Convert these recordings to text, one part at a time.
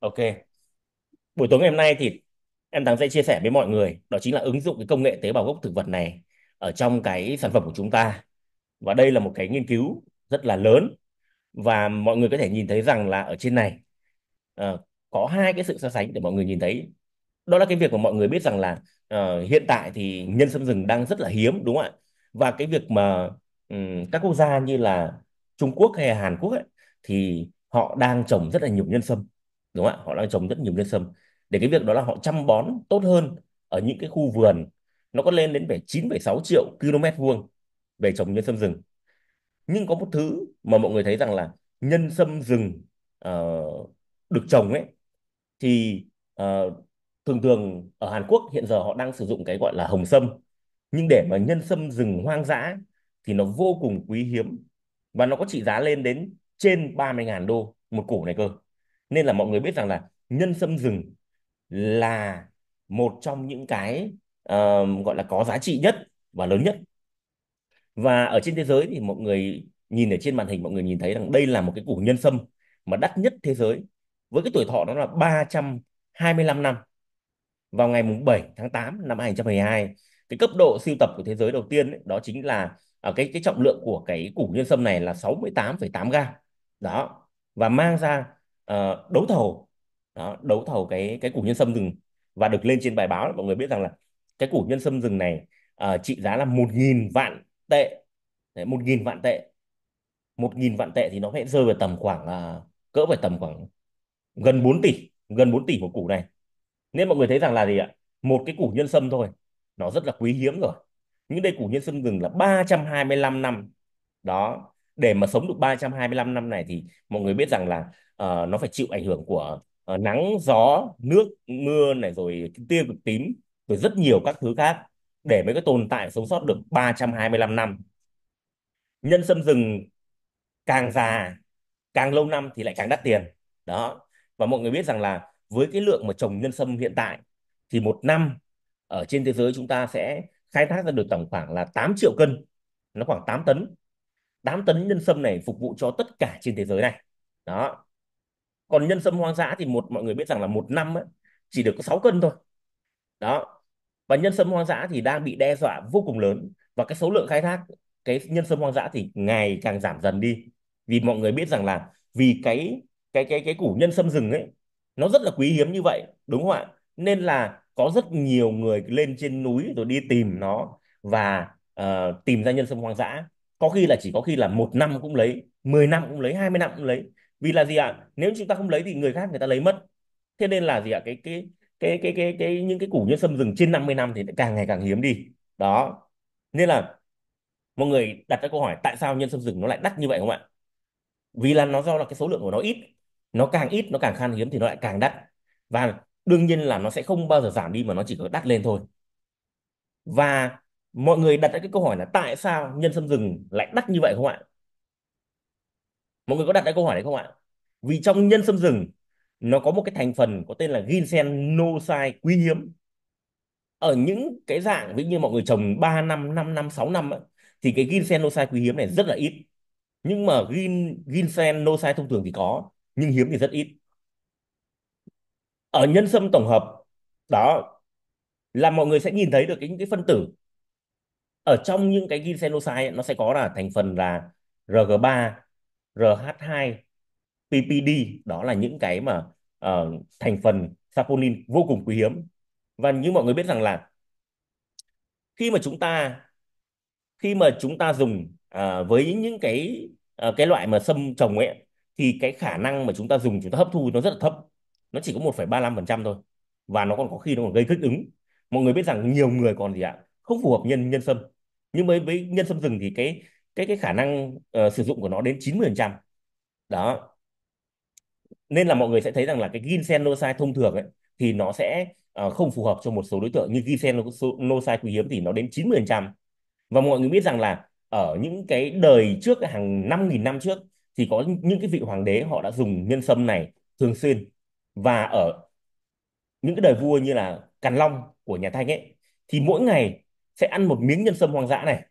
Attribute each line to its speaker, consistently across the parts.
Speaker 1: Ok. Buổi tối ngày hôm nay thì em Thắng sẽ chia sẻ với mọi người đó chính là ứng dụng cái công nghệ tế bào gốc thực vật này ở trong cái sản phẩm của chúng ta. Và đây là một cái nghiên cứu rất là lớn và mọi người có thể nhìn thấy rằng là ở trên này uh, có hai cái sự so sánh để mọi người nhìn thấy. Đó là cái việc mà mọi người biết rằng là uh, hiện tại thì nhân sâm rừng đang rất là hiếm đúng không ạ? Và cái việc mà um, các quốc gia như là Trung Quốc hay Hàn Quốc ấy, thì họ đang trồng rất là nhiều nhân sâm đúng không ạ họ đang trồng rất nhiều nhân sâm để cái việc đó là họ chăm bón tốt hơn ở những cái khu vườn nó có lên đến về 9,6 triệu km vuông về trồng nhân sâm rừng nhưng có một thứ mà mọi người thấy rằng là nhân sâm rừng uh, được trồng ấy thì uh, thường thường ở Hàn Quốc hiện giờ họ đang sử dụng cái gọi là hồng sâm nhưng để mà nhân sâm rừng hoang dã thì nó vô cùng quý hiếm và nó có trị giá lên đến trên 30.000 đô một củ này cơ nên là mọi người biết rằng là nhân sâm rừng là một trong những cái uh, gọi là có giá trị nhất và lớn nhất và ở trên thế giới thì mọi người nhìn ở trên màn hình mọi người nhìn thấy rằng đây là một cái củ nhân sâm mà đắt nhất thế giới với cái tuổi thọ nó là 325 năm vào ngày 7 tháng 8 năm 2012 cái cấp độ siêu tập của thế giới đầu tiên ấy, đó chính là ở à, cái cái trọng lượng của cái củ nhân sâm này là 68,8 gram đó và mang ra uh, đấu thầu đó, đấu thầu cái cái củ nhân sâm rừng và được lên trên bài báo mọi người biết rằng là cái củ nhân sâm rừng này uh, trị giá là một nghìn vạn tệ một nghìn vạn tệ một nghìn vạn tệ thì nó sẽ rơi vào tầm khoảng uh, cỡ phải tầm khoảng gần 4 tỷ gần 4 tỷ một củ này nên mọi người thấy rằng là gì ạ một cái củ nhân sâm thôi nó rất là quý hiếm rồi những đây củ nhân sâm rừng là 325 năm đó để mà sống được 325 năm này thì mọi người biết rằng là Ờ, nó phải chịu ảnh hưởng của uh, nắng gió nước mưa này rồi tia cực tím rồi rất nhiều các thứ khác để mới có tồn tại sống sót được 325 năm nhân sâm rừng càng già càng lâu năm thì lại càng đắt tiền đó và mọi người biết rằng là với cái lượng mà trồng nhân sâm hiện tại thì một năm ở trên thế giới chúng ta sẽ khai thác ra được tổng khoảng là 8 triệu cân nó khoảng 8 tấn 8 tấn nhân sâm này phục vụ cho tất cả trên thế giới này đó còn nhân sâm hoang dã thì một mọi người biết rằng là một năm ấy, chỉ được có 6 cân thôi đó và nhân sâm hoang dã thì đang bị đe dọa vô cùng lớn và cái số lượng khai thác cái nhân sâm hoang dã thì ngày càng giảm dần đi vì mọi người biết rằng là vì cái cái cái cái củ nhân sâm rừng ấy nó rất là quý hiếm như vậy đúng không ạ nên là có rất nhiều người lên trên núi rồi đi tìm nó và uh, tìm ra nhân sâm hoang dã có khi là chỉ có khi là một năm cũng lấy 10 năm cũng lấy 20 năm cũng lấy vì là gì ạ nếu chúng ta không lấy thì người khác người ta lấy mất thế nên là gì ạ cái, cái cái cái cái cái những cái củ nhân sâm rừng trên 50 năm thì càng ngày càng hiếm đi đó nên là mọi người đặt ra câu hỏi tại sao nhân sâm rừng nó lại đắt như vậy không ạ vì là nó do là cái số lượng của nó ít nó càng ít nó càng khan hiếm thì nó lại càng đắt và đương nhiên là nó sẽ không bao giờ giảm đi mà nó chỉ có đắt lên thôi và mọi người đặt ra cái câu hỏi là tại sao nhân sâm rừng lại đắt như vậy không ạ mọi người có đặt ra câu hỏi đấy không ạ vì trong nhân sâm rừng nó có một cái thành phần có tên là ginseng nocai quý hiếm ở những cái dạng ví như mọi người trồng 3 năm 5 năm 6 năm ấy, thì cái ginseng nocai quý hiếm này rất là ít nhưng mà gin ginseng nocai thông thường thì có nhưng hiếm thì rất ít ở nhân sâm tổng hợp đó là mọi người sẽ nhìn thấy được những cái phân tử ở trong những cái ginseng nocai nó sẽ có là thành phần là RG3 RH2 PPD đó là những cái mà uh, thành phần saponin vô cùng quý hiếm và như mọi người biết rằng là khi mà chúng ta khi mà chúng ta dùng uh, với những cái uh, cái loại mà sâm trồng ấy thì cái khả năng mà chúng ta dùng chúng ta hấp thu nó rất là thấp nó chỉ có 1,35% thôi và nó còn có khi nó còn gây kích ứng mọi người biết rằng nhiều người còn gì ạ không phù hợp nhân nhân sâm nhưng với với nhân sâm rừng thì cái cái cái khả năng uh, sử dụng của nó đến 90% đó nên là mọi người sẽ thấy rằng là cái ginsenocyte thông thường ấy, thì nó sẽ uh, không phù hợp cho một số đối tượng như ginsenocyte quý hiếm thì nó đến 90% và mọi người biết rằng là ở những cái đời trước hàng 5.000 năm trước thì có những cái vị hoàng đế họ đã dùng nhân sâm này thường xuyên và ở những cái đời vua như là Càn Long của nhà Thanh ấy thì mỗi ngày sẽ ăn một miếng nhân sâm hoang dã này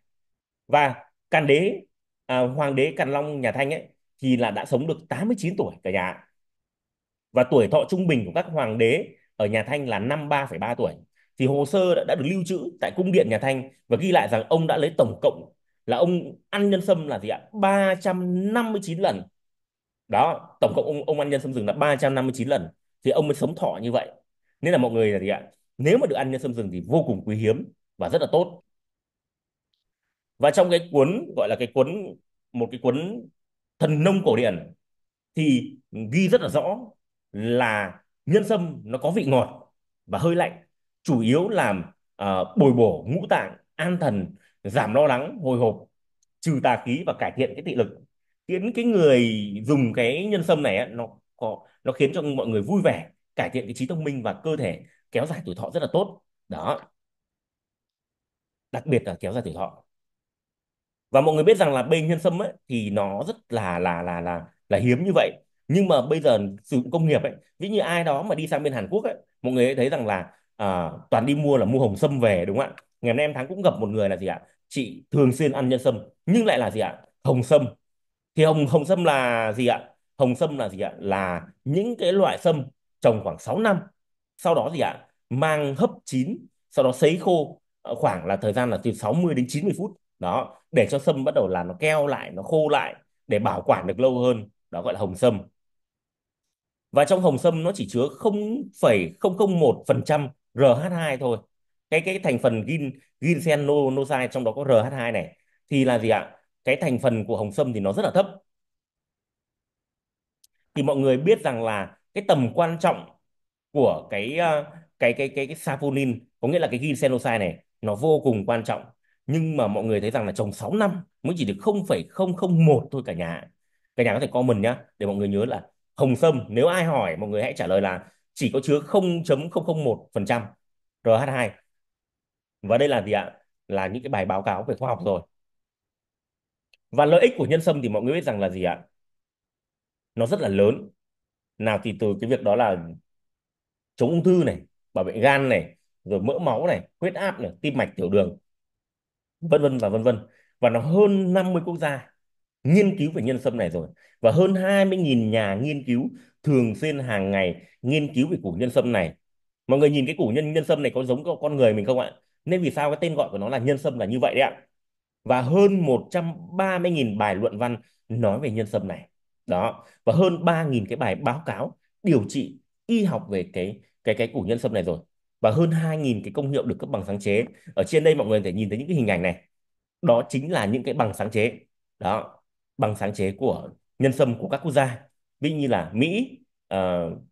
Speaker 1: và Càn đế à, hoàng đế Càn Long nhà Thanh ấy thì là đã sống được 89 tuổi cả nhà. Và tuổi thọ trung bình của các hoàng đế ở nhà Thanh là 53,3 tuổi. Thì hồ sơ đã, đã được lưu trữ tại cung điện nhà Thanh và ghi lại rằng ông đã lấy tổng cộng là ông ăn nhân sâm là gì ạ? 359 lần. Đó, tổng cộng ông ông ăn nhân sâm rừng là 359 lần thì ông mới sống thọ như vậy. Nên là mọi người là gì ạ? Nếu mà được ăn nhân sâm rừng thì vô cùng quý hiếm và rất là tốt và trong cái cuốn gọi là cái cuốn một cái cuốn thần nông cổ điển thì ghi rất là rõ là nhân sâm nó có vị ngọt và hơi lạnh chủ yếu làm uh, bồi bổ ngũ tạng an thần giảm lo lắng hồi hộp trừ tà khí và cải thiện cái thị lực khiến cái người dùng cái nhân sâm này nó có nó khiến cho mọi người vui vẻ cải thiện cái trí thông minh và cơ thể kéo dài tuổi thọ rất là tốt đó đặc biệt là kéo dài tuổi thọ và mọi người biết rằng là bên nhân sâm ấy thì nó rất là là là là là hiếm như vậy nhưng mà bây giờ sử dụng công nghiệp ấy ví như ai đó mà đi sang bên Hàn Quốc ấy mọi người ấy thấy rằng là à, toàn đi mua là mua hồng sâm về đúng không ạ ngày hôm nay em thắng cũng gặp một người là gì ạ chị thường xuyên ăn nhân sâm nhưng lại là gì ạ hồng sâm thì hồng hồng sâm là gì ạ hồng sâm là gì ạ là những cái loại sâm trồng khoảng 6 năm sau đó gì ạ mang hấp chín sau đó sấy khô ờ, khoảng là thời gian là từ 60 đến 90 phút đó để cho sâm bắt đầu là nó keo lại nó khô lại để bảo quản được lâu hơn đó gọi là hồng sâm và trong hồng sâm nó chỉ chứa 0,001% RH2 thôi cái cái thành phần gin ginsenonosai trong đó có RH2 này thì là gì ạ cái thành phần của hồng sâm thì nó rất là thấp thì mọi người biết rằng là cái tầm quan trọng của cái ờ, cái cái cái, cái saponin có nghĩa là cái ginsenosin này nó vô cùng quan trọng nhưng mà mọi người thấy rằng là trồng 6 năm mới chỉ được 0,001 thôi cả nhà cả nhà có thể comment nhá để mọi người nhớ là hồng sâm nếu ai hỏi mọi người hãy trả lời là chỉ có chứa 0.001% RH2 và đây là gì ạ là những cái bài báo cáo về khoa học rồi và lợi ích của nhân sâm thì mọi người biết rằng là gì ạ nó rất là lớn nào thì từ cái việc đó là chống ung thư này bảo vệ gan này rồi mỡ máu này huyết áp này tim mạch tiểu đường vân vân và vân vân và nó hơn 50 quốc gia nghiên cứu về nhân sâm này rồi và hơn 20.000 nhà nghiên cứu thường xuyên hàng ngày nghiên cứu về củ nhân sâm này mọi người nhìn cái củ nhân nhân sâm này có giống con người mình không ạ nên vì sao cái tên gọi của nó là nhân sâm là như vậy đấy ạ và hơn 130.000 bài luận văn nói về nhân sâm này đó và hơn 3.000 cái bài báo cáo điều trị y học về cái cái cái củ nhân sâm này rồi và hơn 2.000 cái công hiệu được cấp bằng sáng chế. Ở trên đây mọi người có thể nhìn thấy những cái hình ảnh này. Đó chính là những cái bằng sáng chế. Đó, bằng sáng chế của nhân sâm của các quốc gia. Ví như là Mỹ, uh,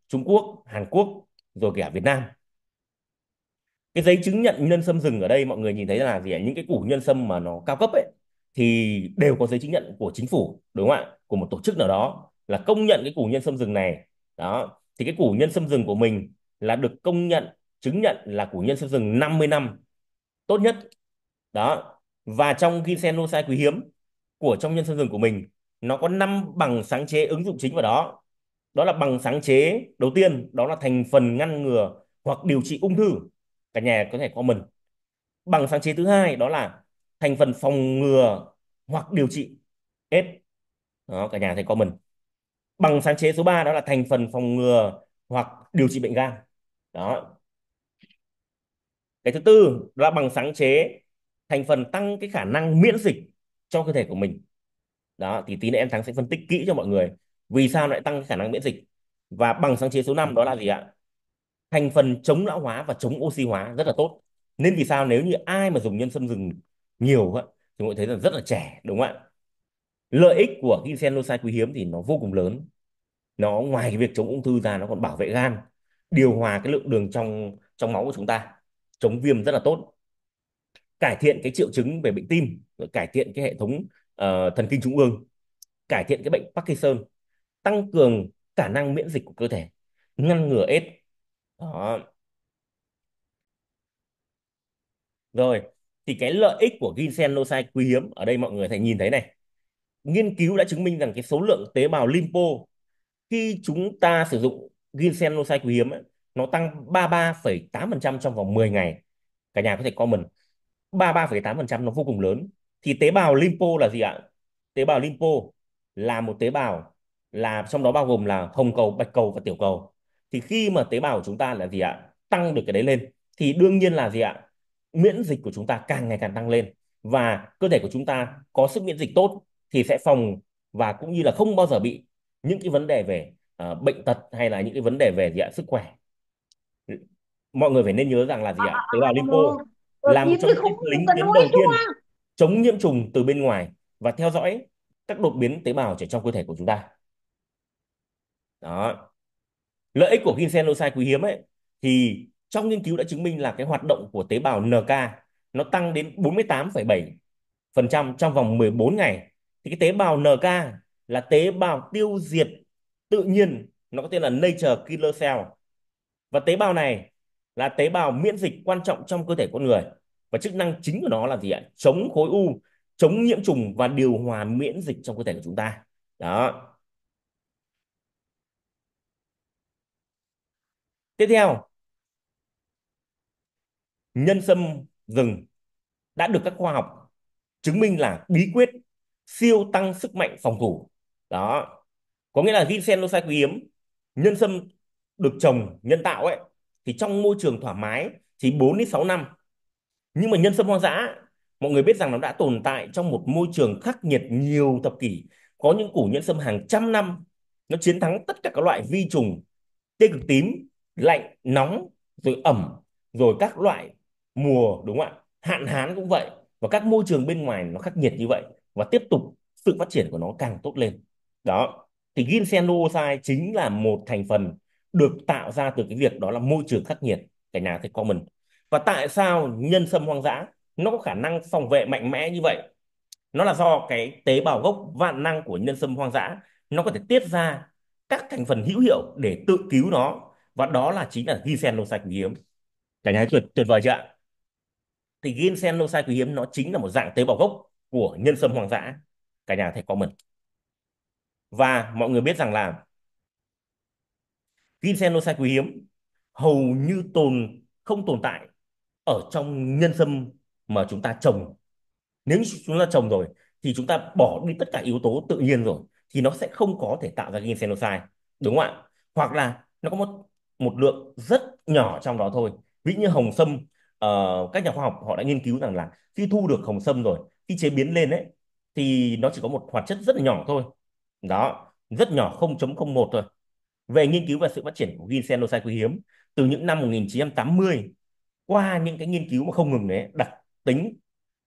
Speaker 1: Trung Quốc, Hàn Quốc, rồi cả Việt Nam. Cái giấy chứng nhận nhân sâm rừng ở đây mọi người nhìn thấy là gì ạ? Những cái củ nhân sâm mà nó cao cấp ấy thì đều có giấy chứng nhận của chính phủ, đúng không ạ? Của một tổ chức nào đó là công nhận cái củ nhân sâm rừng này. Đó, thì cái củ nhân sâm rừng của mình là được công nhận chứng nhận là củ nhân siêu rừng 50 năm tốt nhất đó và trong ginsenoxai quý hiếm của trong nhân siêu rừng của mình nó có năm bằng sáng chế ứng dụng chính vào đó đó là bằng sáng chế đầu tiên đó là thành phần ngăn ngừa hoặc điều trị ung thư cả nhà có thể comment bằng sáng chế thứ hai đó là thành phần phòng ngừa hoặc điều trị AIDS đó cả nhà thấy comment bằng sáng chế số 3 đó là thành phần phòng ngừa hoặc điều trị bệnh gan đó cái thứ tư là bằng sáng chế thành phần tăng cái khả năng miễn dịch cho cơ thể của mình đó thì tí nữa em thắng sẽ phân tích kỹ cho mọi người vì sao lại tăng cái khả năng miễn dịch và bằng sáng chế số 5 đó là gì ạ thành phần chống lão hóa và chống oxy hóa rất là tốt nên vì sao nếu như ai mà dùng nhân sâm rừng nhiều á thì mọi thấy là rất là trẻ đúng không ạ lợi ích của ginseng losai quý hiếm thì nó vô cùng lớn nó ngoài cái việc chống ung thư ra nó còn bảo vệ gan điều hòa cái lượng đường trong trong máu của chúng ta chống viêm rất là tốt cải thiện cái triệu chứng về bệnh tim cải thiện cái hệ thống uh, thần kinh trung ương cải thiện cái bệnh Parkinson tăng cường khả năng miễn dịch của cơ thể ngăn ngừa AIDS đó rồi thì cái lợi ích của ginseng losai quý hiếm ở đây mọi người thấy nhìn thấy này nghiên cứu đã chứng minh rằng cái số lượng tế bào limpo khi chúng ta sử dụng ginseng losai quý hiếm ấy, nó tăng 33,8% trong vòng 10 ngày cả nhà có thể comment 33,8% nó vô cùng lớn thì tế bào limpo là gì ạ tế bào limpo là một tế bào là trong đó bao gồm là hồng cầu bạch cầu và tiểu cầu thì khi mà tế bào của chúng ta là gì ạ tăng được cái đấy lên thì đương nhiên là gì ạ miễn dịch của chúng ta càng ngày càng tăng lên và cơ thể của chúng ta có sức miễn dịch tốt thì sẽ phòng và cũng như là không bao giờ bị những cái vấn đề về uh, bệnh tật hay là những cái vấn đề về gì ạ sức khỏe mọi người phải nên nhớ rằng là gì à, ạ à, tế bào à, lipo ờ, làm cho lính tuyến đầu tiên chống nhiễm trùng từ bên ngoài và theo dõi các đột biến tế bào trẻ trong cơ thể của chúng ta đó lợi ích của ginsenocyte quý hiếm ấy thì trong nghiên cứu đã chứng minh là cái hoạt động của tế bào NK nó tăng đến 48,7% phần trăm trong vòng 14 ngày thì cái tế bào NK là tế bào tiêu diệt tự nhiên nó có tên là nature killer cell và tế bào này là tế bào miễn dịch quan trọng trong cơ thể con người và chức năng chính của nó là gì ạ chống khối u chống nhiễm trùng và điều hòa miễn dịch trong cơ thể của chúng ta đó tiếp theo nhân sâm rừng đã được các khoa học chứng minh là bí quyết siêu tăng sức mạnh phòng thủ đó có nghĩa là ginseng quý hiếm nhân sâm được trồng nhân tạo ấy thì trong môi trường thoải mái chỉ 4 đến 6 năm. Nhưng mà nhân sâm hoang dã mọi người biết rằng nó đã tồn tại trong một môi trường khắc nghiệt nhiều thập kỷ, có những củ nhân sâm hàng trăm năm nó chiến thắng tất cả các loại vi trùng tia cực tím, lạnh, nóng, rồi ẩm, rồi các loại mùa đúng không ạ? Hạn hán cũng vậy và các môi trường bên ngoài nó khắc nghiệt như vậy và tiếp tục sự phát triển của nó càng tốt lên. Đó, thì ginseng sai chính là một thành phần được tạo ra từ cái việc đó là môi trường khắc nghiệt cả nhà thấy comment và tại sao nhân sâm hoang dã nó có khả năng phòng vệ mạnh mẽ như vậy nó là do cái tế bào gốc vạn năng của nhân sâm hoang dã nó có thể tiết ra các thành phần hữu hiệu để tự cứu nó và đó là chính là ginsenocyte quý hiếm cả nhà tuyệt tuyệt vời chưa ạ thì ginsenocyte quý hiếm nó chính là một dạng tế bào gốc của nhân sâm hoang dã cả nhà thầy comment và mọi người biết rằng là Kim sen ginsenosa quý hiếm hầu như tồn không tồn tại ở trong nhân sâm mà chúng ta trồng nếu chúng ta trồng rồi thì chúng ta bỏ đi tất cả yếu tố tự nhiên rồi thì nó sẽ không có thể tạo ra ginsenosa đúng không ạ hoặc là nó có một một lượng rất nhỏ trong đó thôi ví như hồng sâm uh, các nhà khoa học họ đã nghiên cứu rằng là khi thu được hồng sâm rồi khi chế biến lên ấy thì nó chỉ có một hoạt chất rất là nhỏ thôi đó rất nhỏ 0.01 thôi về nghiên cứu và sự phát triển của ginseng quý hiếm từ những năm 1980 qua những cái nghiên cứu mà không ngừng đấy đặc tính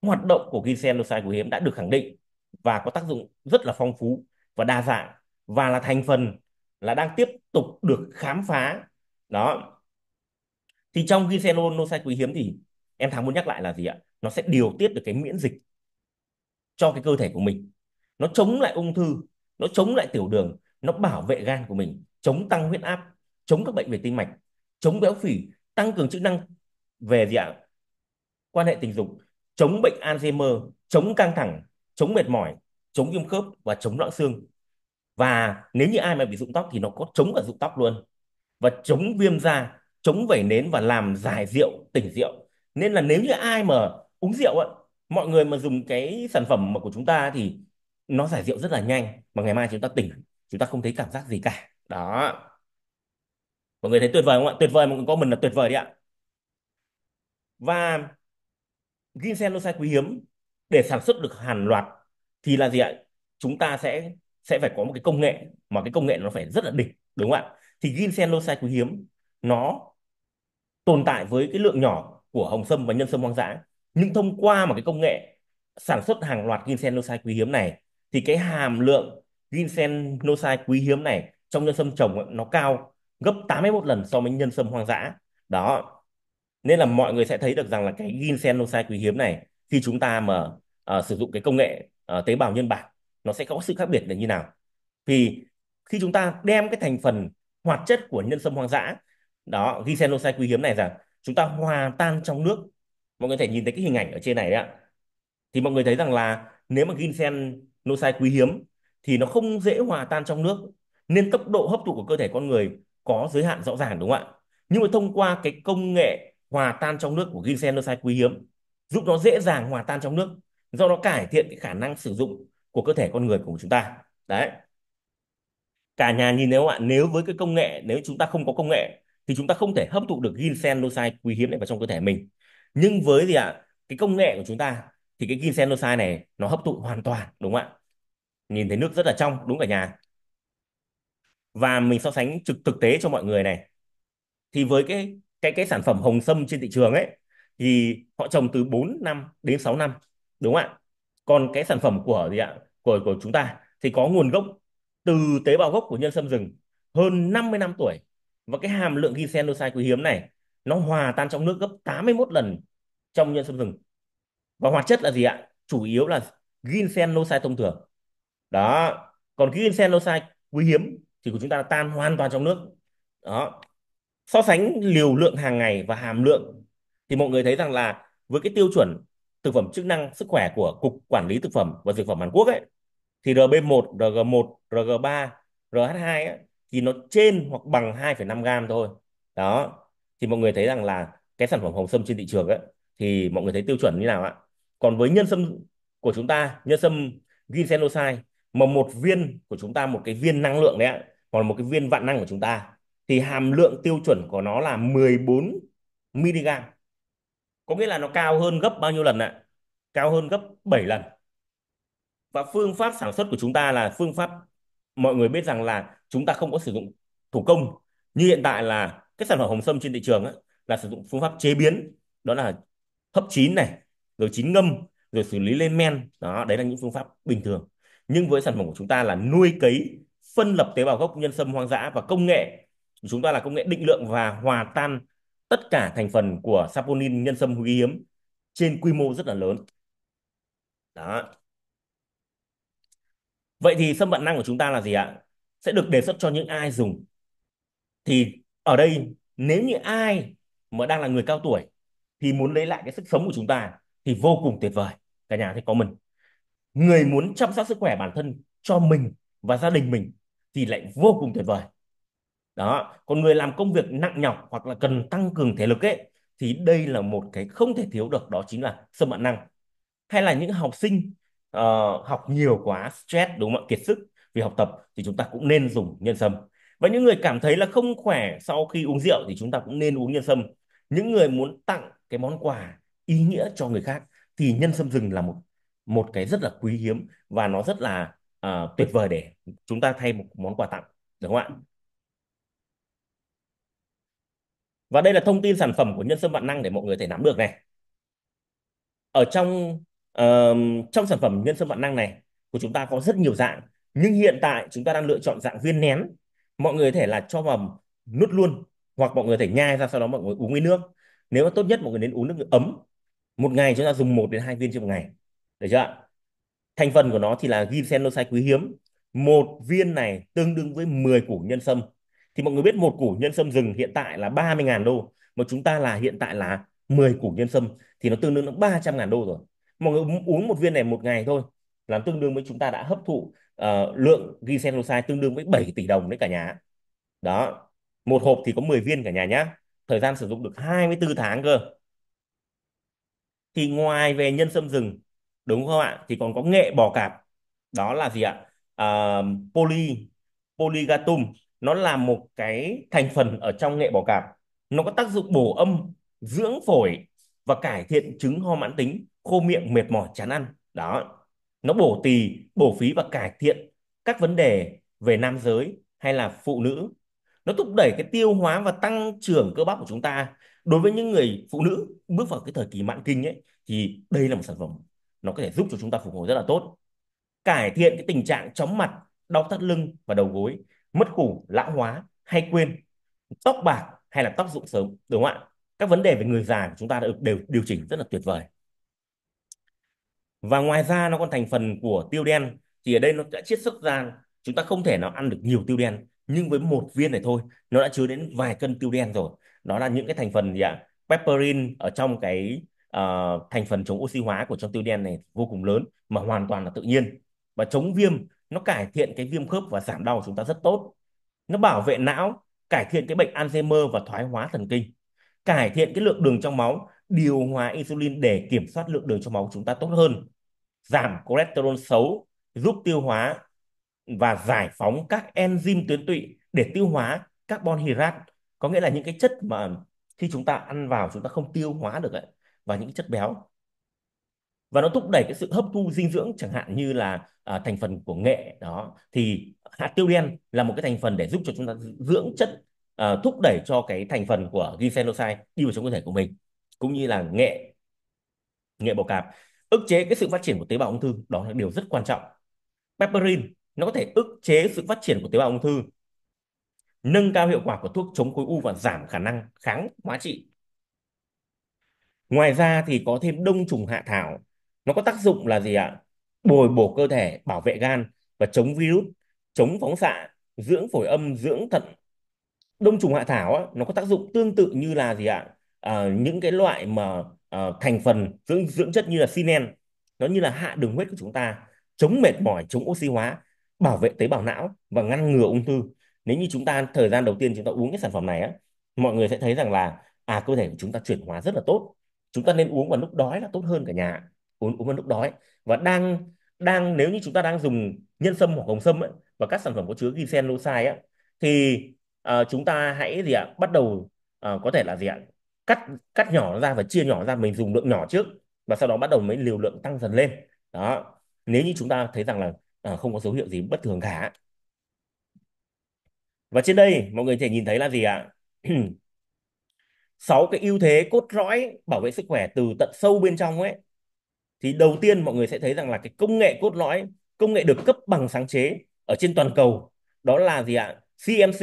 Speaker 1: hoạt động của ginseng quý hiếm đã được khẳng định và có tác dụng rất là phong phú và đa dạng và là thành phần là đang tiếp tục được khám phá đó thì trong ginseng quý hiếm thì em thắng muốn nhắc lại là gì ạ nó sẽ điều tiết được cái miễn dịch cho cái cơ thể của mình nó chống lại ung thư nó chống lại tiểu đường nó bảo vệ gan của mình chống tăng huyết áp chống các bệnh về tim mạch chống béo phì tăng cường chức năng về gì ạ quan hệ tình dục chống bệnh Alzheimer chống căng thẳng chống mệt mỏi chống viêm khớp và chống loãng xương và nếu như ai mà bị rụng tóc thì nó có chống cả rụng tóc luôn và chống viêm da chống vẩy nến và làm giải rượu tỉnh rượu nên là nếu như ai mà uống rượu ấy, mọi người mà dùng cái sản phẩm mà của chúng ta thì nó giải rượu rất là nhanh và ngày mai chúng ta tỉnh chúng ta không thấy cảm giác gì cả đó mọi người thấy tuyệt vời không ạ tuyệt vời mọi người có mình là tuyệt vời đấy ạ và ginseng quý hiếm để sản xuất được hàng loạt thì là gì ạ chúng ta sẽ sẽ phải có một cái công nghệ mà cái công nghệ nó phải rất là đỉnh đúng không ạ thì ginseng quý hiếm nó tồn tại với cái lượng nhỏ của hồng sâm và nhân sâm hoang dã nhưng thông qua một cái công nghệ sản xuất hàng loạt ginseng quý hiếm này thì cái hàm lượng ginseng quý hiếm này trong nhân sâm trồng ấy, nó cao gấp 81 lần so với nhân sâm hoang dã đó nên là mọi người sẽ thấy được rằng là cái ginsenocyte quý hiếm này khi chúng ta mà uh, sử dụng cái công nghệ uh, tế bào nhân bản nó sẽ có sự khác biệt là như nào thì khi chúng ta đem cái thành phần hoạt chất của nhân sâm hoang dã đó ginsenocyte quý hiếm này rằng chúng ta hòa tan trong nước mọi người có thể nhìn thấy cái hình ảnh ở trên này đấy ạ thì mọi người thấy rằng là nếu mà ginsenocyte quý hiếm thì nó không dễ hòa tan trong nước nên tốc độ hấp thụ của cơ thể con người có giới hạn rõ ràng đúng không ạ nhưng mà thông qua cái công nghệ hòa tan trong nước của ginsenocyte quý hiếm giúp nó dễ dàng hòa tan trong nước do đó cải thiện cái khả năng sử dụng của cơ thể con người của chúng ta đấy cả nhà nhìn nếu ạ nếu với cái công nghệ nếu chúng ta không có công nghệ thì chúng ta không thể hấp thụ được ginsenocyte quý hiếm này vào trong cơ thể mình nhưng với gì ạ cái công nghệ của chúng ta thì cái ginsenocyte này nó hấp thụ hoàn toàn đúng không ạ nhìn thấy nước rất là trong đúng cả nhà và mình so sánh trực thực tế cho mọi người này thì với cái cái cái sản phẩm hồng sâm trên thị trường ấy thì họ trồng từ 4 năm đến 6 năm đúng không ạ còn cái sản phẩm của gì ạ của của chúng ta thì có nguồn gốc từ tế bào gốc của nhân sâm rừng hơn 50 năm tuổi và cái hàm lượng glycenoxide quý hiếm này nó hòa tan trong nước gấp 81 lần trong nhân sâm rừng và hoạt chất là gì ạ chủ yếu là ginsenoxide thông thường đó còn ginsenoxide quý hiếm thì của chúng ta tan hoàn toàn trong nước đó so sánh liều lượng hàng ngày và hàm lượng thì mọi người thấy rằng là với cái tiêu chuẩn thực phẩm chức năng sức khỏe của cục quản lý thực phẩm và dược phẩm Hàn Quốc ấy thì RB1, RG1, RG3, RH2 ấy, thì nó trên hoặc bằng 2,5 gram thôi. Đó. Thì mọi người thấy rằng là cái sản phẩm hồng sâm trên thị trường ấy thì mọi người thấy tiêu chuẩn như nào ạ? Còn với nhân sâm của chúng ta, nhân sâm ginsenoside mà một viên của chúng ta một cái viên năng lượng đấy ạ còn một cái viên vạn năng của chúng ta thì hàm lượng tiêu chuẩn của nó là 14 mg có nghĩa là nó cao hơn gấp bao nhiêu lần ạ cao hơn gấp 7 lần và phương pháp sản xuất của chúng ta là phương pháp mọi người biết rằng là chúng ta không có sử dụng thủ công như hiện tại là cái sản phẩm hồng sâm trên thị trường ấy, là sử dụng phương pháp chế biến đó là hấp chín này rồi chín ngâm rồi xử lý lên men đó đấy là những phương pháp bình thường nhưng với sản phẩm của chúng ta là nuôi cấy phân lập tế bào gốc nhân sâm hoang dã và công nghệ chúng ta là công nghệ định lượng và hòa tan tất cả thành phần của saponin nhân sâm quý hiếm trên quy mô rất là lớn. Đó. Vậy thì sâm vạn năng của chúng ta là gì ạ? Sẽ được đề xuất cho những ai dùng. Thì ở đây nếu như ai mà đang là người cao tuổi thì muốn lấy lại cái sức sống của chúng ta thì vô cùng tuyệt vời. Cả nhà thấy có mình. Người muốn chăm sóc sức khỏe bản thân cho mình và gia đình mình thì lại vô cùng tuyệt vời đó còn người làm công việc nặng nhọc hoặc là cần tăng cường thể lực ấy thì đây là một cái không thể thiếu được đó chính là sâm bản năng hay là những học sinh uh, học nhiều quá stress đúng không ạ kiệt sức vì học tập thì chúng ta cũng nên dùng nhân sâm và những người cảm thấy là không khỏe sau khi uống rượu thì chúng ta cũng nên uống nhân sâm những người muốn tặng cái món quà ý nghĩa cho người khác thì nhân sâm rừng là một một cái rất là quý hiếm và nó rất là uh, tuyệt vời để chúng ta thay một món quà tặng được không ạ và đây là thông tin sản phẩm của nhân sâm vạn năng để mọi người thể nắm được này ở trong uh, trong sản phẩm nhân sâm vạn năng này của chúng ta có rất nhiều dạng nhưng hiện tại chúng ta đang lựa chọn dạng viên nén mọi người có thể là cho vào nút luôn hoặc mọi người thể nhai ra sau đó mọi người uống với nước nếu mà tốt nhất mọi người nên uống nước ấm một ngày chúng ta dùng một đến hai viên trên một ngày được chưa ạ thành phần của nó thì là ginsenocyte quý hiếm một viên này tương đương với 10 củ nhân sâm thì mọi người biết một củ nhân sâm rừng hiện tại là 30.000 đô mà chúng ta là hiện tại là 10 củ nhân sâm thì nó tương đương đến 300 ngàn đô rồi mọi người uống một viên này một ngày thôi là tương đương với chúng ta đã hấp thụ uh, lượng ginsenocyte tương đương với 7 tỷ đồng đấy cả nhà đó một hộp thì có 10 viên cả nhà nhá thời gian sử dụng được 24 tháng cơ thì ngoài về nhân sâm rừng đúng không ạ thì còn có nghệ bò cạp đó là gì ạ à, poly polygatum nó là một cái thành phần ở trong nghệ bò cạp nó có tác dụng bổ âm dưỡng phổi và cải thiện chứng ho mãn tính khô miệng mệt mỏi chán ăn đó nó bổ tỳ bổ phí và cải thiện các vấn đề về nam giới hay là phụ nữ nó thúc đẩy cái tiêu hóa và tăng trưởng cơ bắp của chúng ta đối với những người phụ nữ bước vào cái thời kỳ mãn kinh ấy thì đây là một sản phẩm nó có thể giúp cho chúng ta phục hồi rất là tốt cải thiện cái tình trạng chóng mặt đau thắt lưng và đầu gối mất ngủ lão hóa hay quên tóc bạc hay là tóc rụng sớm đúng không ạ các vấn đề về người già của chúng ta được đều điều chỉnh rất là tuyệt vời và ngoài ra nó còn thành phần của tiêu đen thì ở đây nó đã chiết xuất ra chúng ta không thể nào ăn được nhiều tiêu đen nhưng với một viên này thôi nó đã chứa đến vài cân tiêu đen rồi đó là những cái thành phần gì ạ à? pepperin ở trong cái uh, thành phần chống oxy hóa của trong tiêu đen này vô cùng lớn mà hoàn toàn là tự nhiên và chống viêm nó cải thiện cái viêm khớp và giảm đau của chúng ta rất tốt nó bảo vệ não cải thiện cái bệnh Alzheimer và thoái hóa thần kinh cải thiện cái lượng đường trong máu điều hòa insulin để kiểm soát lượng đường trong máu của chúng ta tốt hơn giảm cholesterol xấu giúp tiêu hóa và giải phóng các enzyme tuyến tụy để tiêu hóa carbon hydrate có nghĩa là những cái chất mà khi chúng ta ăn vào chúng ta không tiêu hóa được ấy, và những chất béo và nó thúc đẩy cái sự hấp thu dinh dưỡng chẳng hạn như là à, thành phần của nghệ đó thì hạt tiêu đen là một cái thành phần để giúp cho chúng ta dưỡng chất à, thúc đẩy cho cái thành phần của glyphosate đi vào trong cơ thể của mình cũng như là nghệ nghệ bò cạp ức chế cái sự phát triển của tế bào ung thư đó là điều rất quan trọng heparin nó có thể ức chế sự phát triển của tế bào ung thư nâng cao hiệu quả của thuốc chống khối u và giảm khả năng kháng hóa trị ngoài ra thì có thêm đông trùng hạ thảo nó có tác dụng là gì ạ bồi bổ cơ thể bảo vệ gan và chống virus chống phóng xạ dưỡng phổi âm dưỡng thận đông trùng hạ thảo á, nó có tác dụng tương tự như là gì ạ à, những cái loại mà à, thành phần dưỡng dưỡng chất như là sinen nó như là hạ đường huyết của chúng ta chống mệt mỏi chống oxy hóa bảo vệ tế bào não và ngăn ngừa ung thư nếu như chúng ta thời gian đầu tiên chúng ta uống cái sản phẩm này á mọi người sẽ thấy rằng là à cơ thể của chúng ta chuyển hóa rất là tốt chúng ta nên uống vào lúc đói là tốt hơn cả nhà uống uống vào lúc đói và đang đang nếu như chúng ta đang dùng nhân sâm hoặc hồng sâm ấy, và các sản phẩm có chứa glycenoxide á thì uh, chúng ta hãy gì ạ bắt đầu uh, có thể là gì ạ cắt cắt nhỏ ra và chia nhỏ ra mình dùng lượng nhỏ trước và sau đó bắt đầu mới liều lượng tăng dần lên đó nếu như chúng ta thấy rằng là uh, không có dấu hiệu gì bất thường cả và trên đây mọi người thể nhìn thấy là gì ạ sáu cái ưu thế cốt lõi bảo vệ sức khỏe từ tận sâu bên trong ấy thì đầu tiên mọi người sẽ thấy rằng là cái công nghệ cốt lõi công nghệ được cấp bằng sáng chế ở trên toàn cầu đó là gì ạ CMC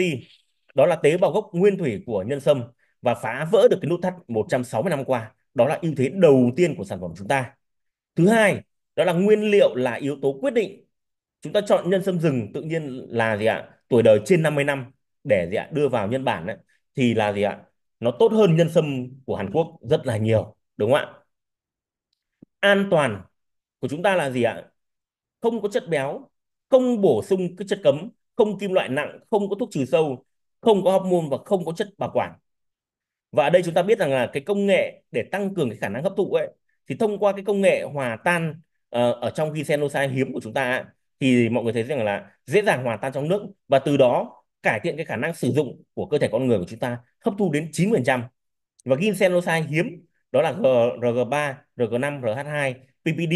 Speaker 1: đó là tế bào gốc nguyên thủy của nhân sâm và phá vỡ được cái nút thắt 160 năm qua đó là ưu thế đầu tiên của sản phẩm chúng ta thứ hai đó là nguyên liệu là yếu tố quyết định chúng ta chọn nhân sâm rừng tự nhiên là gì ạ tuổi đời trên 50 năm để gì ạ đưa vào nhân bản ấy, thì là gì ạ nó tốt hơn nhân sâm của Hàn Quốc rất là nhiều đúng không ạ an toàn của chúng ta là gì ạ không có chất béo không bổ sung cái chất cấm không kim loại nặng không có thuốc trừ sâu không có hormone và không có chất bảo quản và ở đây chúng ta biết rằng là cái công nghệ để tăng cường cái khả năng hấp thụ ấy thì thông qua cái công nghệ hòa tan uh, ở trong glycenoxide hiếm của chúng ta thì mọi người thấy rằng là dễ dàng hòa tan trong nước và từ đó cải thiện cái khả năng sử dụng của cơ thể con người của chúng ta hấp thu đến 9% và ginsenosain hiếm đó là RG3, RG5, RH2, PPD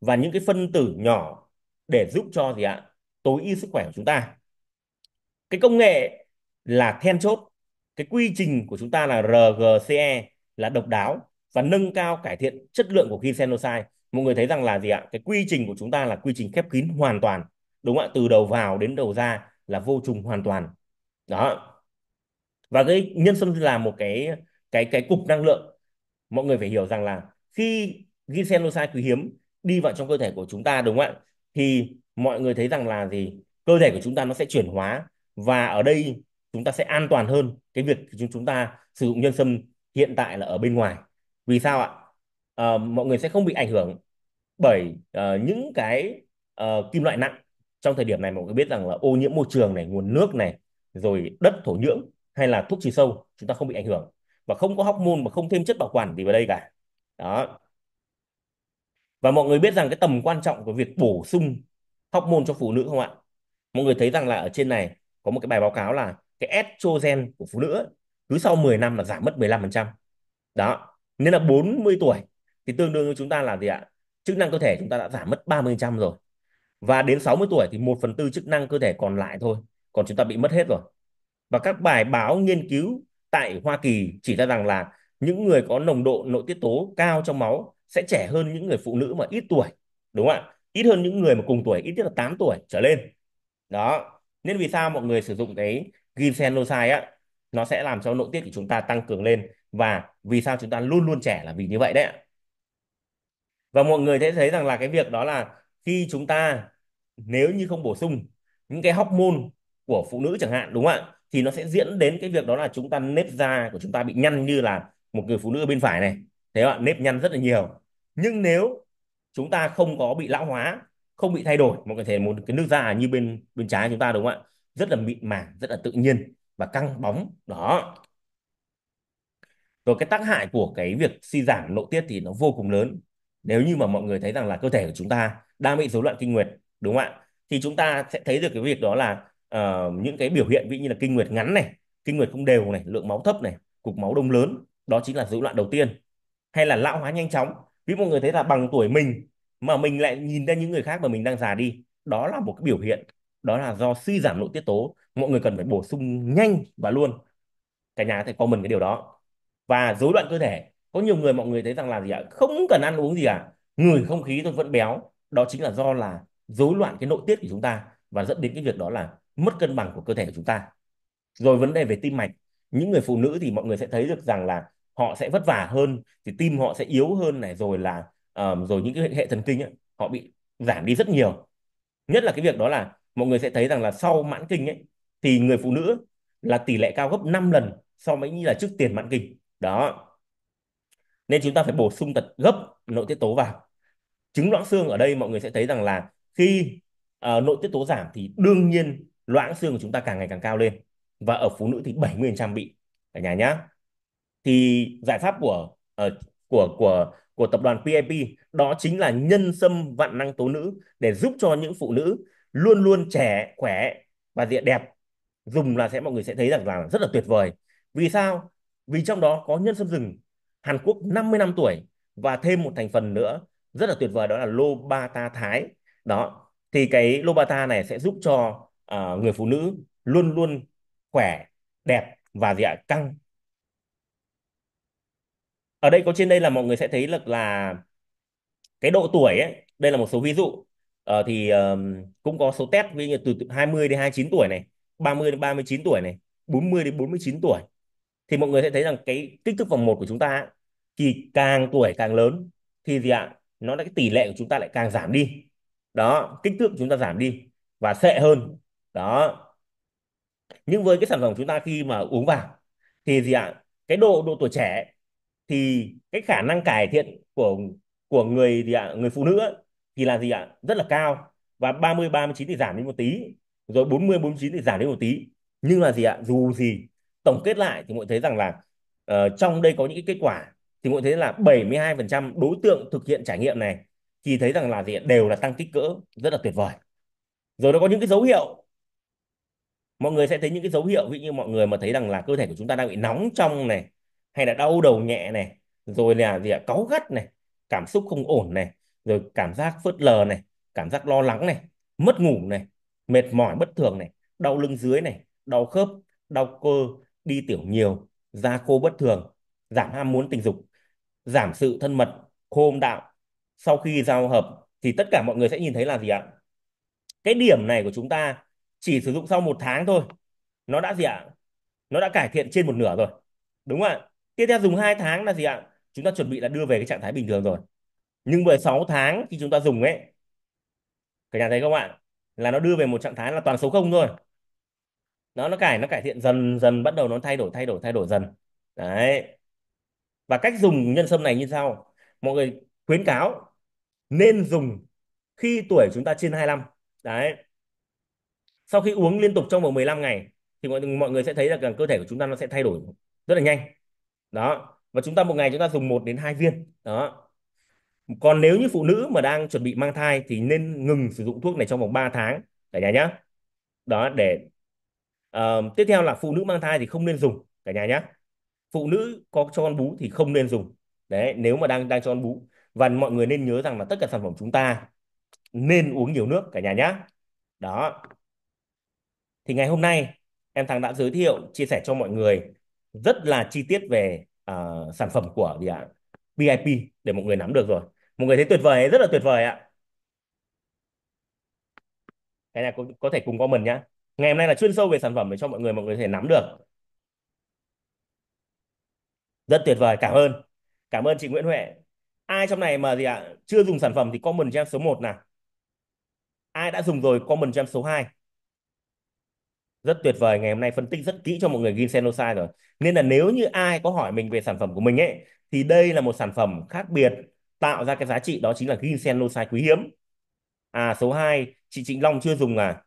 Speaker 1: và những cái phân tử nhỏ để giúp cho gì ạ tối ưu sức khỏe của chúng ta cái công nghệ là then chốt cái quy trình của chúng ta là RGCE là độc đáo và nâng cao cải thiện chất lượng của ginsenosain mọi người thấy rằng là gì ạ cái quy trình của chúng ta là quy trình khép kín hoàn toàn đúng ạ từ đầu vào đến đầu ra là vô trùng hoàn toàn đó và cái nhân sâm là một cái cái cái cục năng lượng mọi người phải hiểu rằng là khi ginsenocyte quý hiếm đi vào trong cơ thể của chúng ta đúng không ạ thì mọi người thấy rằng là gì cơ thể của chúng ta nó sẽ chuyển hóa và ở đây chúng ta sẽ an toàn hơn cái việc chúng chúng ta sử dụng nhân sâm hiện tại là ở bên ngoài vì sao ạ à, mọi người sẽ không bị ảnh hưởng bởi uh, những cái uh, kim loại nặng trong thời điểm này mọi người biết rằng là ô nhiễm môi trường này nguồn nước này rồi đất thổ nhưỡng hay là thuốc trừ sâu chúng ta không bị ảnh hưởng và không có hóc môn mà không thêm chất bảo quản gì vào đây cả đó và mọi người biết rằng cái tầm quan trọng của việc bổ sung hóc môn cho phụ nữ không ạ mọi người thấy rằng là ở trên này có một cái bài báo cáo là cái estrogen của phụ nữ cứ sau 10 năm là giảm mất 15% đó nên là 40 tuổi thì tương đương với chúng ta là gì ạ chức năng cơ thể chúng ta đã giảm mất 30% rồi và đến 60 tuổi thì 1 phần tư chức năng cơ thể còn lại thôi còn chúng ta bị mất hết rồi và các bài báo nghiên cứu tại Hoa Kỳ chỉ ra rằng là những người có nồng độ nội tiết tố cao trong máu sẽ trẻ hơn những người phụ nữ mà ít tuổi đúng không ạ ít hơn những người mà cùng tuổi ít nhất là 8 tuổi trở lên đó nên vì sao mọi người sử dụng cái ginsenoside á nó sẽ làm cho nội tiết của chúng ta tăng cường lên và vì sao chúng ta luôn luôn trẻ là vì như vậy đấy ạ và mọi người sẽ thấy rằng là cái việc đó là khi chúng ta nếu như không bổ sung những cái hormone của phụ nữ chẳng hạn đúng không ạ thì nó sẽ diễn đến cái việc đó là chúng ta nếp da của chúng ta bị nhăn như là một người phụ nữ bên phải này thế ạ nếp nhăn rất là nhiều nhưng nếu chúng ta không có bị lão hóa không bị thay đổi một cái thể một cái nước da như bên bên trái chúng ta đúng không ạ rất là mịn màng rất là tự nhiên và căng bóng đó rồi cái tác hại của cái việc suy giảm nội tiết thì nó vô cùng lớn nếu như mà mọi người thấy rằng là cơ thể của chúng ta đang bị rối loạn kinh nguyệt đúng không ạ thì chúng ta sẽ thấy được cái việc đó là uh, những cái biểu hiện ví như là kinh nguyệt ngắn này kinh nguyệt không đều này lượng máu thấp này cục máu đông lớn đó chính là rối loạn đầu tiên hay là lão hóa nhanh chóng ví mọi người thấy là bằng tuổi mình mà mình lại nhìn ra những người khác mà mình đang già đi đó là một cái biểu hiện đó là do suy giảm nội tiết tố mọi người cần phải bổ sung nhanh và luôn cả nhà có thể comment cái điều đó và rối loạn cơ thể có nhiều người mọi người thấy rằng là gì ạ không cần ăn uống gì cả người không khí tôi vẫn béo đó chính là do là rối loạn cái nội tiết của chúng ta và dẫn đến cái việc đó là mất cân bằng của cơ thể của chúng ta rồi vấn đề về tim mạch những người phụ nữ thì mọi người sẽ thấy được rằng là họ sẽ vất vả hơn thì tim họ sẽ yếu hơn này rồi là uh, rồi những cái hệ thần kinh ấy, họ bị giảm đi rất nhiều nhất là cái việc đó là mọi người sẽ thấy rằng là sau mãn kinh ấy thì người phụ nữ là tỷ lệ cao gấp 5 lần so với như là trước tiền mãn kinh đó nên chúng ta phải bổ sung thật gấp nội tiết tố vào chứng loãng xương ở đây mọi người sẽ thấy rằng là khi uh, nội tiết tố giảm thì đương nhiên loãng xương của chúng ta càng ngày càng cao lên và ở phụ nữ thì 70% bị ở nhà nhá thì giải pháp của uh, của của của tập đoàn PIP đó chính là nhân sâm vạn năng tố nữ để giúp cho những phụ nữ luôn luôn trẻ khỏe và diện đẹp dùng là sẽ mọi người sẽ thấy rằng là rất là tuyệt vời vì sao vì trong đó có nhân sâm rừng Hàn Quốc 50 năm tuổi và thêm một thành phần nữa rất là tuyệt vời đó là lobata thái đó thì cái lobata này sẽ giúp cho uh, người phụ nữ luôn luôn khỏe đẹp và gì ạ căng ở đây có trên đây là mọi người sẽ thấy là là cái độ tuổi ấy đây là một số ví dụ ờ, thì uh, cũng có số test ví dụ từ, từ 20 đến 29 tuổi này 30 đến 39 tuổi này 40 đến 49 tuổi thì mọi người sẽ thấy rằng cái kích thước vòng một của chúng ta ấy, thì càng tuổi càng lớn thì gì ạ nó là cái tỷ lệ của chúng ta lại càng giảm đi đó kích thước của chúng ta giảm đi và tệ hơn đó nhưng với cái sản phẩm chúng ta khi mà uống vào thì gì ạ cái độ độ tuổi trẻ thì cái khả năng cải thiện của của người gì ạ người phụ nữ thì là gì ạ rất là cao và 30 39 thì giảm đi một tí rồi 40 49 thì giảm đi một tí nhưng là gì ạ dù gì tổng kết lại thì mọi thấy rằng là uh, trong đây có những cái kết quả thì mọi thấy là 72% đối tượng thực hiện trải nghiệm này thì thấy rằng là gì đều là tăng kích cỡ rất là tuyệt vời rồi nó có những cái dấu hiệu mọi người sẽ thấy những cái dấu hiệu ví như mọi người mà thấy rằng là cơ thể của chúng ta đang bị nóng trong này hay là đau đầu nhẹ này rồi là gì ạ cáu gắt này cảm xúc không ổn này rồi cảm giác phớt lờ này cảm giác lo lắng này mất ngủ này mệt mỏi bất thường này đau lưng dưới này đau khớp đau cơ đi tiểu nhiều, da khô bất thường, giảm ham muốn tình dục, giảm sự thân mật, khô âm đạo. Sau khi giao hợp thì tất cả mọi người sẽ nhìn thấy là gì ạ? Cái điểm này của chúng ta chỉ sử dụng sau một tháng thôi, nó đã gì ạ? Nó đã cải thiện trên một nửa rồi. Đúng không ạ? Tiếp theo dùng 2 tháng là gì ạ? Chúng ta chuẩn bị là đưa về cái trạng thái bình thường rồi. Nhưng 16 tháng khi chúng ta dùng ấy, cả nhà thấy không ạ? Là nó đưa về một trạng thái là toàn số 0 thôi nó nó cải nó cải thiện dần dần bắt đầu nó thay đổi thay đổi thay đổi dần đấy và cách dùng nhân sâm này như sau mọi người khuyến cáo nên dùng khi tuổi chúng ta trên 25 đấy sau khi uống liên tục trong vòng 15 ngày thì mọi, mọi người sẽ thấy là cơ thể của chúng ta nó sẽ thay đổi rất là nhanh đó và chúng ta một ngày chúng ta dùng 1 đến 2 viên đó còn nếu như phụ nữ mà đang chuẩn bị mang thai thì nên ngừng sử dụng thuốc này trong vòng 3 tháng cả nhà nhé đó để uh, tiếp theo là phụ nữ mang thai thì không nên dùng cả nhà nhé phụ nữ có cho con bú thì không nên dùng đấy nếu mà đang đang cho con bú và mọi người nên nhớ rằng là tất cả sản phẩm chúng ta nên uống nhiều nước cả nhà nhé đó thì ngày hôm nay em thằng đã giới thiệu chia sẻ cho mọi người rất là chi tiết về uh, sản phẩm của gì ạ VIP để mọi người nắm được rồi mọi người thấy tuyệt vời rất là tuyệt vời ạ cái này có, có thể cùng comment nhá ngày hôm nay là chuyên sâu về sản phẩm để cho mọi người mọi người có thể nắm được rất tuyệt vời cảm ơn cảm ơn chị Nguyễn Huệ ai trong này mà gì ạ chưa dùng sản phẩm thì comment cho em số 1 nào ai đã dùng rồi comment cho em số 2 rất tuyệt vời ngày hôm nay phân tích rất kỹ cho mọi người ginsenosai rồi nên là nếu như ai có hỏi mình về sản phẩm của mình ấy thì đây là một sản phẩm khác biệt tạo ra cái giá trị đó chính là ginsenosai quý hiếm à số 2 chị Trịnh Long chưa dùng à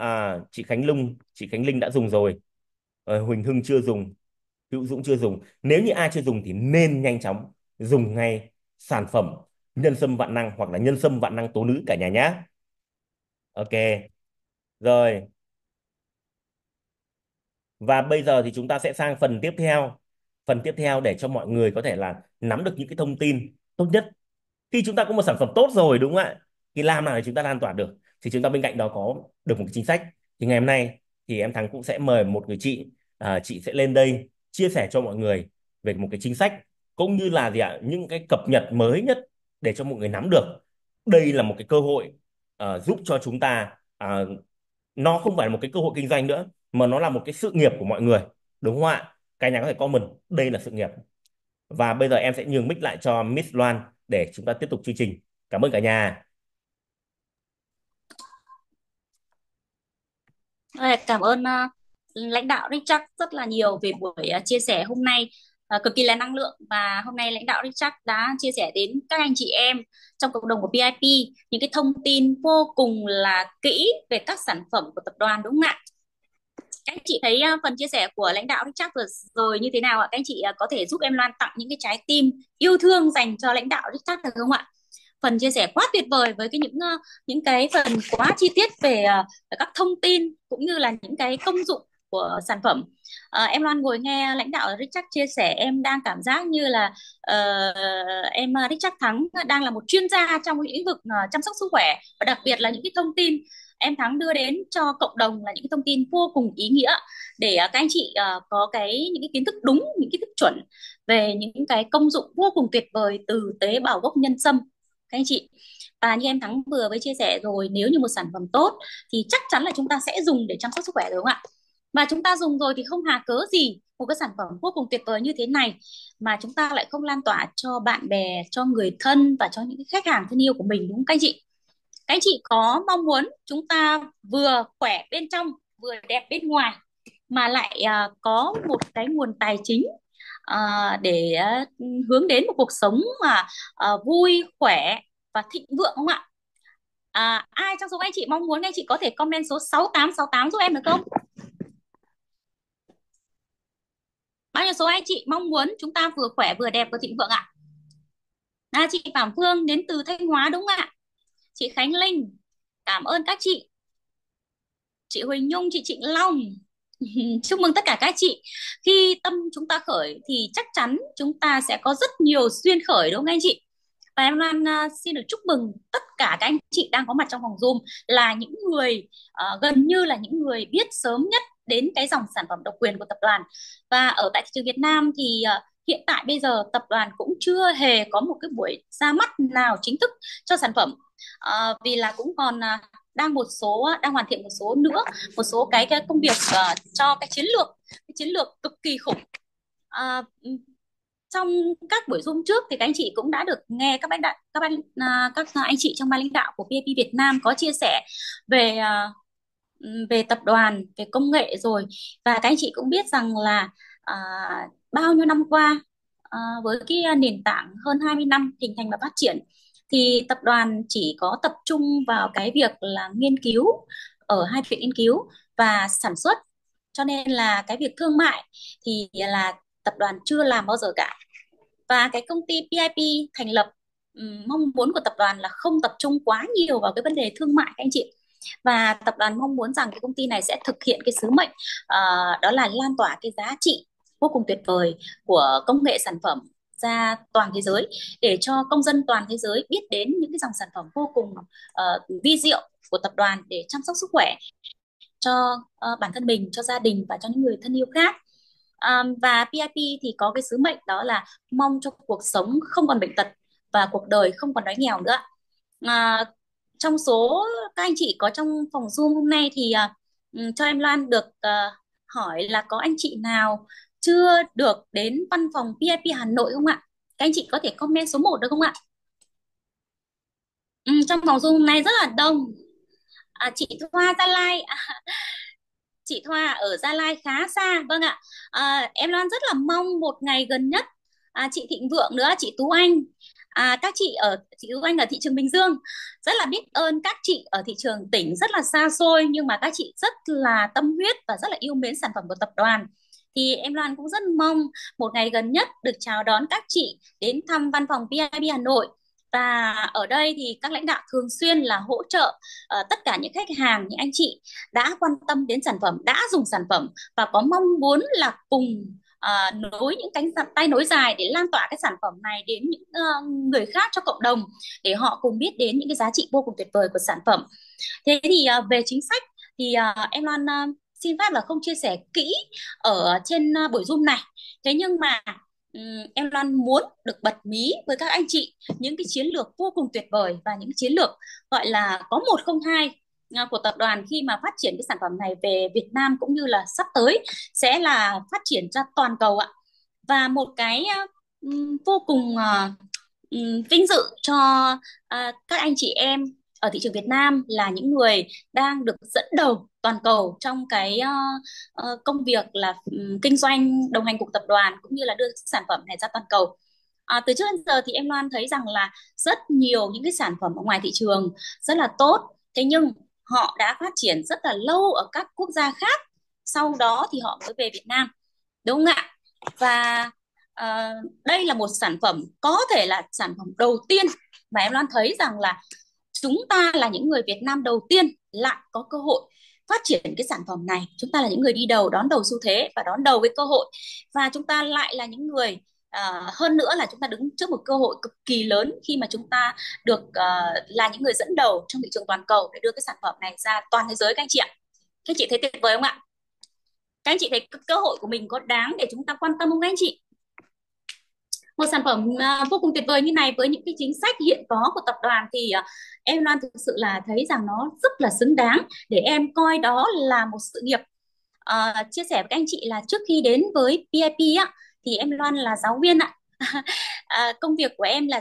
Speaker 1: à, chị Khánh Lung chị Khánh Linh đã dùng rồi à, Huỳnh Hưng chưa dùng Hữu Dũng chưa dùng nếu như ai chưa dùng thì nên nhanh chóng dùng ngay sản phẩm nhân sâm vạn năng hoặc là nhân sâm vạn năng tố nữ cả nhà nhé ok rồi và bây giờ thì chúng ta sẽ sang phần tiếp theo phần tiếp theo để cho mọi người có thể là nắm được những cái thông tin tốt nhất khi chúng ta có một sản phẩm tốt rồi đúng không ạ thì làm nào để chúng ta lan tỏa được thì chúng ta bên cạnh đó có được một cái chính sách thì ngày hôm nay thì em Thắng cũng sẽ mời một người chị à, chị sẽ lên đây chia sẻ cho mọi người về một cái chính sách cũng như là gì ạ những cái cập nhật mới nhất để cho mọi người nắm được đây là một cái cơ hội à, giúp cho chúng ta à, nó không phải là một cái cơ hội kinh doanh nữa mà nó là một cái sự nghiệp của mọi người đúng không ạ cả nhà có thể comment đây là sự nghiệp và bây giờ em sẽ nhường mic lại cho Miss Loan để chúng ta tiếp tục chương trình cảm ơn cả nhà
Speaker 2: Ờ, cảm ơn ờ, lãnh đạo Richard rất là nhiều về buổi ờ, chia sẻ hôm nay cực kỳ là năng lượng và hôm nay lãnh đạo Richard đã chia sẻ đến các anh chị em trong cộng đồng của PIP những cái thông tin vô cùng là kỹ về các sản phẩm của tập đoàn đúng không ạ? Các anh chị thấy phần chia sẻ của lãnh đạo Richard vừa rồi như thế nào ạ? Các anh chị có thể giúp em loan tặng những cái trái tim yêu thương dành cho lãnh đạo Richard được không ạ? phần chia sẻ quá tuyệt vời với cái những ờ, những cái phần quá chi tiết về ờ, các thông tin cũng như là những cái công dụng của sản phẩm. À, em Loan ngồi nghe lãnh đạo Richard chia sẻ em đang cảm giác như là uh, em Richard Thắng đang là một chuyên gia trong lĩnh vực chăm sóc sức khỏe và đặc biệt là những cái thông tin em Thắng đưa đến cho cộng đồng là những cái thông tin vô cùng ý nghĩa để các anh chị uh, có cái những cái kiến thức đúng, những kiến thức chuẩn về những cái công dụng vô cùng tuyệt vời từ tế bào gốc nhân sâm các anh chị và như em thắng vừa mới chia sẻ rồi nếu như một sản phẩm tốt thì chắc chắn là chúng ta sẽ dùng để chăm sóc sức khỏe đúng không ạ và chúng ta dùng rồi thì không hà cớ gì một cái sản phẩm vô cùng tuyệt vời như thế này mà chúng ta lại không lan tỏa cho bạn bè cho người thân và cho những khách hàng thân yêu của mình đúng không các anh chị các anh chị có mong muốn chúng ta vừa khỏe bên trong vừa đẹp bên ngoài mà lại uh, có một cái nguồn tài chính Ờ, để ờ, hướng đến một cuộc sống mà ờ, vui khỏe và thịnh vượng không ạ à, ai trong số anh chị mong muốn anh chị có thể comment số 6868 giúp em được không bao nhiêu số anh chị mong muốn chúng ta vừa khỏe vừa đẹp vừa thịnh vượng ạ à, chị Phạm Phương đến từ Thanh Hóa đúng không ạ chị Khánh Linh cảm ơn các chị chị Huỳnh Nhung chị Trịnh Long chúc mừng tất cả các chị khi tâm chúng ta khởi thì chắc chắn chúng ta sẽ có rất nhiều xuyên khởi đúng không anh chị và em Lan à, xin được chúc mừng tất cả các anh chị đang có mặt trong phòng Zoom là những người uh, gần như là những người biết sớm nhất đến cái dòng sản phẩm độc quyền của tập đoàn và ở tại thị trường Việt Nam thì uh, hiện tại bây giờ tập đoàn cũng chưa hề có một cái buổi ra mắt nào chính thức cho sản phẩm uh, vì là cũng còn uh, đang một số đang hoàn thiện một số nữa một số cái cái công việc uh, cho cái chiến lược cái chiến lược cực kỳ khủng uh, trong các buổi zoom trước thì các anh chị cũng đã được nghe các bạn các bạn à, các anh chị trong ban lãnh đạo của VIP Việt Nam có chia sẻ về ờ, về tập đoàn về công nghệ rồi và các anh chị cũng biết rằng là à, bao nhiêu năm qua à, với cái nền tảng hơn 20 năm hình thành và phát triển thì tập đoàn chỉ có tập trung vào cái việc là nghiên cứu ở hai viện nghiên cứu và sản xuất cho nên là cái việc thương mại thì là tập đoàn chưa làm bao giờ cả và cái công ty PIP thành lập mong muốn của tập đoàn là không tập trung quá nhiều vào cái vấn đề thương mại các anh chị và tập đoàn mong muốn rằng cái công ty này sẽ thực hiện cái sứ mệnh uh, đó là lan tỏa cái giá trị vô cùng tuyệt vời của công nghệ sản phẩm ra toàn thế giới để cho công dân toàn thế giới biết đến những cái dòng sản phẩm vô cùng uh, vi diệu của tập đoàn để chăm sóc sức khỏe cho uh, bản thân mình, cho gia đình và cho những người thân yêu khác. Um, và PIP thì có cái sứ mệnh đó là mong cho cuộc sống không còn bệnh tật và cuộc đời không còn đói nghèo nữa. Uh, trong số các anh chị có trong phòng Zoom hôm nay thì uh, cho em Loan được uh, hỏi là có anh chị nào chưa được đến văn phòng PIP Hà Nội không ạ? Các anh chị có thể comment số 1 được không ạ? Ừ, trong phòng Zoom này rất là đông. À, chị Thoa Gia Lai, à, chị Thoa ở Gia Lai khá xa. Vâng ạ, à, em Loan rất là mong một ngày gần nhất à, chị Thịnh Vượng nữa, chị Tú Anh, à, các chị ở chị Tú Anh ở thị trường Bình Dương rất là biết ơn các chị ở thị trường tỉnh rất là xa xôi nhưng mà các chị rất là tâm huyết và rất là yêu mến sản phẩm của tập đoàn thì em Loan cũng rất mong một ngày gần nhất được chào đón các chị đến thăm văn phòng PIB Hà Nội và ở đây thì các lãnh đạo thường xuyên là hỗ trợ uh, tất cả những khách hàng những anh chị đã quan tâm đến sản phẩm đã dùng sản phẩm và có mong muốn là cùng uh, nối những cánh tay nối dài để lan tỏa cái sản phẩm này đến những uh, người khác cho cộng đồng để họ cùng biết đến những cái giá trị vô cùng tuyệt vời của sản phẩm thế thì uh, về chính sách thì uh, em Loan uh, xin phép là không chia sẻ kỹ ở trên ờ, buổi zoom này thế nhưng mà em Loan muốn được bật mí với các anh chị những cái chiến lược vô cùng tuyệt vời và những chiến lược gọi là có một không hai ờ, của tập đoàn khi mà phát triển cái sản phẩm này về Việt Nam cũng như là sắp tới sẽ là phát triển ra toàn cầu ạ và một cái ờ, vô cùng vinh dự cho các anh chị em ở thị trường Việt Nam là những người đang được dẫn đầu toàn cầu trong cái uh, uh, công việc là um, kinh doanh đồng hành cùng tập đoàn cũng như là đưa sản phẩm này ra toàn cầu. À, từ trước đến giờ thì em Loan thấy rằng là rất nhiều những cái sản phẩm ở ngoài thị trường rất là tốt, thế nhưng họ đã phát triển rất là lâu ở các quốc gia khác, sau đó thì họ mới về Việt Nam, đúng không ạ? Và uh, đây là một sản phẩm có thể là sản phẩm đầu tiên mà em Loan thấy rằng là chúng ta là những người Việt Nam đầu tiên lại có cơ hội phát triển cái sản phẩm này chúng ta là những người đi đầu đón đầu xu thế và đón đầu với cơ hội và chúng ta lại là những người uh, hơn nữa là chúng ta đứng trước một cơ hội cực kỳ lớn khi mà chúng ta được uh, là những người dẫn đầu trong thị trường toàn cầu để đưa cái sản phẩm này ra toàn thế giới các anh chị ạ các anh chị thấy tuyệt vời không ạ các anh chị thấy cơ hội của mình có đáng để chúng ta quan tâm không các anh chị một sản phẩm à, vô cùng tuyệt vời như này với những cái chính sách hiện có của tập đoàn thì à, em Loan thực sự là thấy rằng nó rất là xứng đáng để em coi đó là một sự nghiệp à, chia sẻ với các anh chị là trước khi đến với PIP á thì em Loan là giáo viên ạ à, công việc của em là